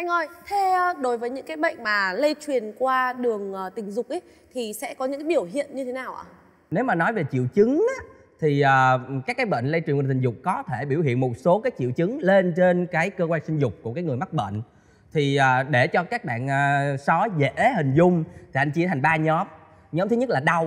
Anh ơi, thế ờ, đối với những cái bệnh mà lây truyền qua đường ờ, tình dục ấy thì sẽ có những cái biểu hiện như thế nào ạ? Nếu mà nói về triệu chứng á thì uh, các cái bệnh lây truyền qua tình dục có thể biểu hiện một số cái triệu chứng lên trên cái cơ quan sinh dục của cái người mắc bệnh. Thì uh, để cho các bạn uh, xó dễ hình dung thì anh chia thành ba nhóm. Nhóm thứ nhất là đau.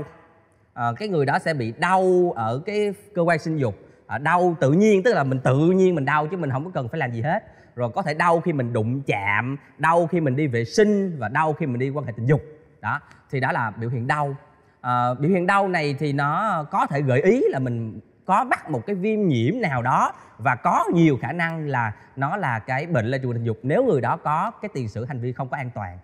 Uh, cái người đó sẽ bị đau ở cái cơ quan sinh dục, uh, đau tự nhiên tức là mình tự nhiên mình đau chứ mình không có cần phải làm gì hết rồi có thể đau khi mình đụng chạm đau khi mình đi vệ sinh và đau khi mình đi quan hệ tình dục đó thì đó là biểu hiện đau à, biểu hiện đau này thì nó có thể gợi ý là mình có bắt một cái viêm nhiễm nào đó và có nhiều khả năng là nó là cái bệnh lây truyền tình dục nếu người đó có cái tiền sử hành vi không có an toàn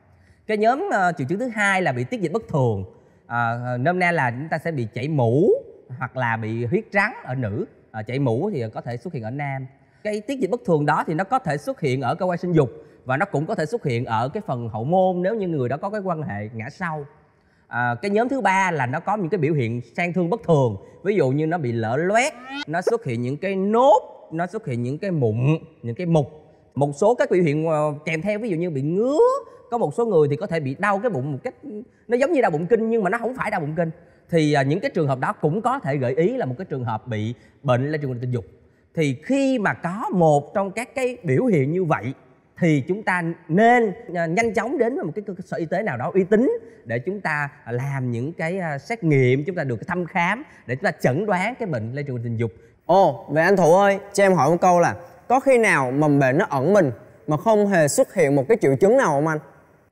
cái nhóm uh, triệu chứng thứ hai là bị tiết dịch bất thường uh, nôm na là chúng ta sẽ bị chảy mũ hoặc là bị huyết trắng ở nữ uh, chảy mũ thì có thể xuất hiện ở nam cái tiết dịch bất thường đó thì nó có thể xuất hiện ở cơ quan sinh dục và nó cũng có thể xuất hiện ở cái phần hậu môn nếu như người đó có cái quan hệ ngã sau à, cái nhóm thứ ba là nó có những cái biểu hiện sang thương bất thường ví dụ như nó bị lở loét nó xuất hiện những cái nốt nó xuất hiện những cái mụn những cái mục một số các biểu hiện ờ, kèm theo ví dụ như bị ngứa có một số người thì có thể bị đau cái bụng một cách nó giống như đau bụng kinh nhưng mà nó không phải đau bụng kinh thì à, những cái trường hợp đó cũng có thể gợi ý là một cái trường hợp bị bệnh lây truyền tình dục thì khi mà có một trong các cái biểu hiện như vậy thì chúng ta nên à, nhanh chóng đến với một cái cơ sở y tế nào đó uy tín để chúng ta làm những cái à, xét nghiệm chúng ta được cái thăm khám để chúng ta chẩn đoán cái bệnh lây truyền tình dục ồ vậy anh thụ ơi cho em hỏi một câu là có khi nào mầm bệnh nó ẩn mình mà không hề xuất hiện một cái triệu chứng nào không anh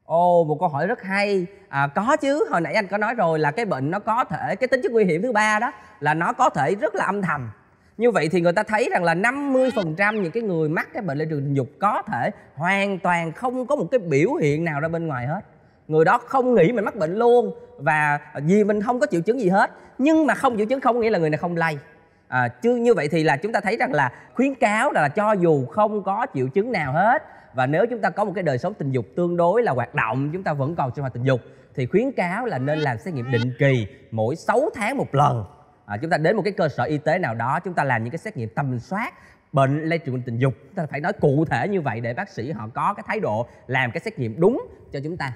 Ồ, oh, một câu hỏi rất hay. À, có chứ, hồi nãy anh có nói rồi là cái bệnh nó có thể cái tính chất nguy hiểm thứ ba đó là nó có thể rất là âm thầm như vậy thì người ta thấy rằng là 50% những cái người mắc cái bệnh lây truyền dục có thể hoàn toàn không có một cái biểu hiện nào ra bên ngoài hết người đó không nghĩ mình mắc bệnh luôn và vì mình không có triệu chứng gì hết nhưng mà không triệu chứng không nghĩa là người này không lây à, chứ như vậy thì là chúng ta thấy rằng là khuyến cáo là, là cho dù không có triệu chứng nào hết và nếu chúng ta có một cái đời sống tình dục tương đối là hoạt động chúng ta vẫn còn sinh hoạt tình dục thì khuyến cáo là nên làm xét nghiệm định kỳ mỗi 6 tháng một lần à, chúng ta đến một cái cơ sở y tế nào đó chúng ta làm những cái xét nghiệm tầm soát bệnh lây truyền tình dục chúng ta phải nói cụ thể như vậy để bác sĩ họ có cái thái độ làm cái xét nghiệm đúng cho chúng ta